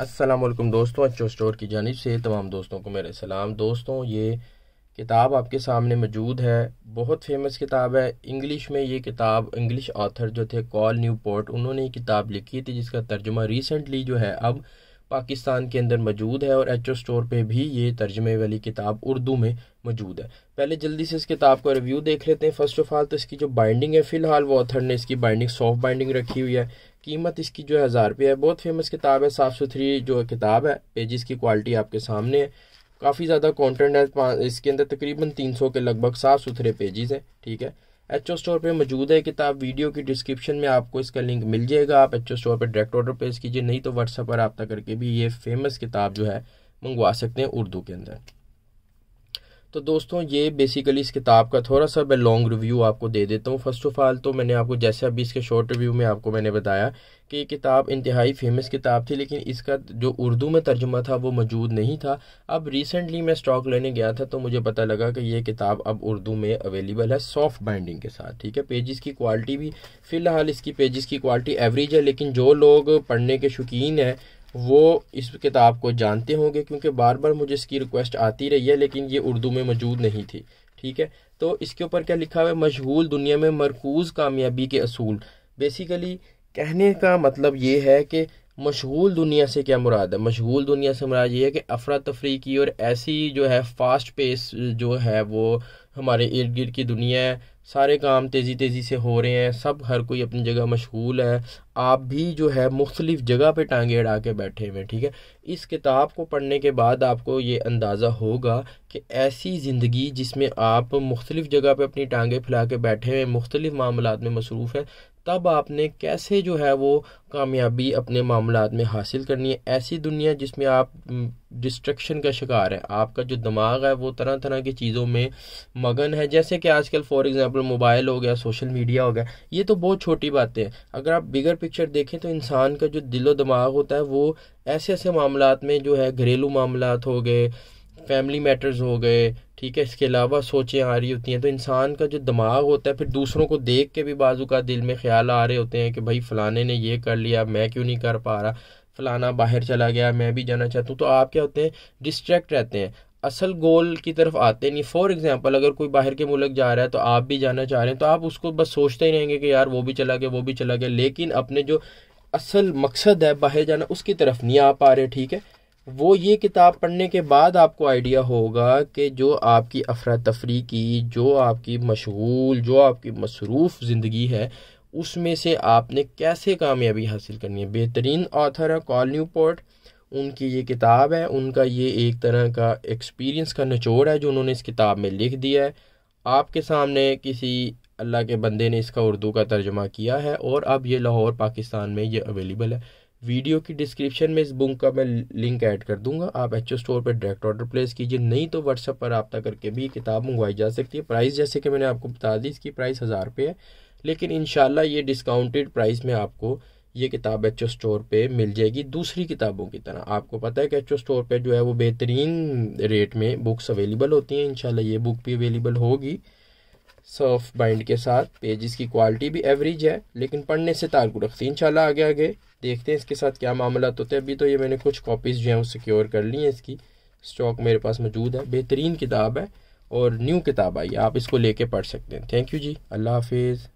असलम दोस्तों अच्छो स्टोर की जानब से तमाम दोस्तों को मेरे सलाम दोस्तों ये किताब आपके सामने मौजूद है बहुत फेमस किताब है इंग्लिश में ये किताब इंग्लिश ऑथर जो थे कॉल न्यू पोर्ट उन्होंने ये किताब लिखी थी जिसका तर्जुमा रिसेंटली जो है अब पाकिस्तान के अंदर मौजूद है और एच ओ स्टोर पर भी ये तर्जमे वाली किताब उर्दू में मौजूद है पहले जल्दी से इस किताब का रिव्यू देख लेते हैं फर्स्ट ऑफ ऑल तो इसकी जो बाइंडिंग है फ़िलहाल वो ऑथर ने इसकी बाइंडिंग सॉफ्ट बाइंडिंग रखी हुई है कीमत इसकी जो है हज़ार रुपये है बहुत फेमस किताब है साफ़ सुथरी जो किताब है पेजेस की क्वालिटी आपके सामने है काफ़ी ज़्यादा कॉन्टेंट है इसके अंदर तकरीबन तीन सौ के लगभग साफ़ सुथरे पेजेस हैं ठीक है एच स्टोर पे मौजूद है किताब वीडियो की डिस्क्रिप्शन में आपको इसका लिंक मिल जाएगा आप एच स्टोर पे डायरेक्ट ऑर्डर प्लेस कीजिए नहीं तो व्हाट्सअप पर रबता करके भी ये फेमस किताब जो है मंगवा सकते हैं उर्दू के अंदर तो दोस्तों ये बेसिकली इस किताब का थोड़ा सा मैं लॉन्ग रिव्यू आपको दे देता हूँ फर्स्ट ऑफ़ ऑल तो मैंने आपको जैसे अभी इसके शॉर्ट रिव्यू में आपको मैंने बताया कि ये किताब इंतहाई फेमस किताब थी लेकिन इसका जो उर्दू में तर्जुमा था वो मौजूद नहीं था अब रिसेंटली मैं स्टॉक लेने गया था तो मुझे पता लगा कि ये किताब अब उर्दू में अवेलेबल है सॉफ्ट बाइंडिंग के साथ ठीक है पेजेस की क्वालिटी भी फ़िलहाल इसकी पेजेस की क्वालिटी एवरेज है लेकिन जो लोग पढ़ने के शौकीन हैं वो इस किताब को जानते होंगे क्योंकि बार बार मुझे इसकी रिक्वेस्ट आती रही है लेकिन ये उर्दू में मौजूद नहीं थी ठीक है तो इसके ऊपर क्या लिखा हुआ है मशहूल दुनिया में मरकूज़ कामयाबी के असूल बेसिकली कहने का मतलब ये है कि मशहूल दुनिया से क्या मुराद है मशहूल दुनिया से मुराद ये है कि अफरा तफरी की और ऐसी जो है फास्ट पेस जो है वो हमारे इर्द गिर्द की दुनिया है सारे काम तेज़ी तेज़ी से हो रहे हैं सब हर कोई अपनी जगह मशगूल है आप भी जो है मुख्तलिफ़ जगह पे टांगे अड़ा के बैठे हुए ठीक है इस किताब को पढ़ने के बाद आपको ये अंदाज़ा होगा कि ऐसी ज़िंदगी जिसमें आप मुख्तलिफ़ जगह पे अपनी टांगे फैला के बैठे हुए मुख्तलिफ़ मामलों में मसरूफ़ हैं तब आपने कैसे जो है वो कामयाबी अपने मामला में हासिल करनी है ऐसी दुनिया जिसमें आप डिस्ट्रक्शन का शिकार है आपका जो दिमाग है वो तरह तरह की चीज़ों में मगन है जैसे कि आजकल फॉर एग्जांपल मोबाइल हो गया सोशल मीडिया हो गया ये तो बहुत छोटी बातें हैं अगर आप बिगर पिक्चर देखें तो इंसान का जो दिलो दिमाग होता है वो ऐसे ऐसे मामला में जो है घरेलू मामला हो गए फैमिली मैटर्स हो गए ठीक है इसके अलावा सोचें आ रही होती हैं तो इंसान का जो दिमाग होता है फिर दूसरों को देख के भी बाजू का दिल में ख्याल आ रहे होते हैं कि भाई फ़लाने ने ये कर लिया मैं क्यों नहीं कर पा रहा फ़लाना बाहर चला गया मैं भी जाना चाहता हूँ तो आप क्या होते हैं डिस्ट्रैक्ट रहते हैं असल गोल की तरफ आते नहीं फॉर एग्जांपल अगर कोई बाहर के मुल्क जा रहा है तो आप भी जाना चाह रहे हैं तो आप उसको बस सोचते ही रहेंगे कि यार वो भी चला गया वो भी चला गया लेकिन अपने जो असल मकसद है बाहर जाना उसकी तरफ नहीं आ पा रहे ठीक है वो ये किताब पढ़ने के बाद आपको आइडिया होगा कि जो आपकी अफरा तफरी की जो आपकी मशगूल जो आपकी मसरूफ़ ज़िंदगी है उसमें से आपने कैसे कामयाबी हासिल करनी है बेहतरीन ऑथर है कॉल न्यू पोर्ट उनकी ये किताब है उनका ये एक तरह का एक्सपीरियंस का निचोड़ है जो उन्होंने इस किताब में लिख दिया है आपके सामने किसी अल्लाह के बंदे ने इसका उर्दू का तर्जमा किया है और अब ये लाहौर पाकिस्तान में ये अवेलेबल है वीडियो की डिस्क्रिप्शन में इस बुक का मैं लिंक ऐड कर दूंगा आप एच स्टोर पर डायरेक्ट ऑर्डर प्लेस कीजिए नहीं तो व्हाट्सअप पर रबा करके भी किताब मंगवाई जा सकती है प्राइस जैसे कि मैंने आपको बता दी इसकी प्राइस हज़ार रुपये है लेकिन इन ये डिस्काउंटेड प्राइस में आपको ये किताब एच स्टोर पे मिल जाएगी दूसरी किताबों की तरह आपको पता है कि एच स्टोर पे जो है वो बेहतरीन रेट में बुक्स अवेलेबल होती हैं इन ये बुक भी अवेलेबल होगी सॉफ़्ट बाइंड के साथ पेजेस की क्वालिटी भी एवरेज है लेकिन पढ़ने से ताल्लुक रखती इनशाला आगे आगे देखते हैं इसके साथ क्या मामला होते तो हैं अभी तो ये मैंने कुछ कॉपीज़ जो हैं वो सिक्योर कर ली हैं इसकी स्टॉक मेरे पास मौजूद है बेहतरीन किताब है और न्यू किताब आई है आप इसको लेके पढ़ सकते हैं थैंक यू जी अल्लाह हाफिज़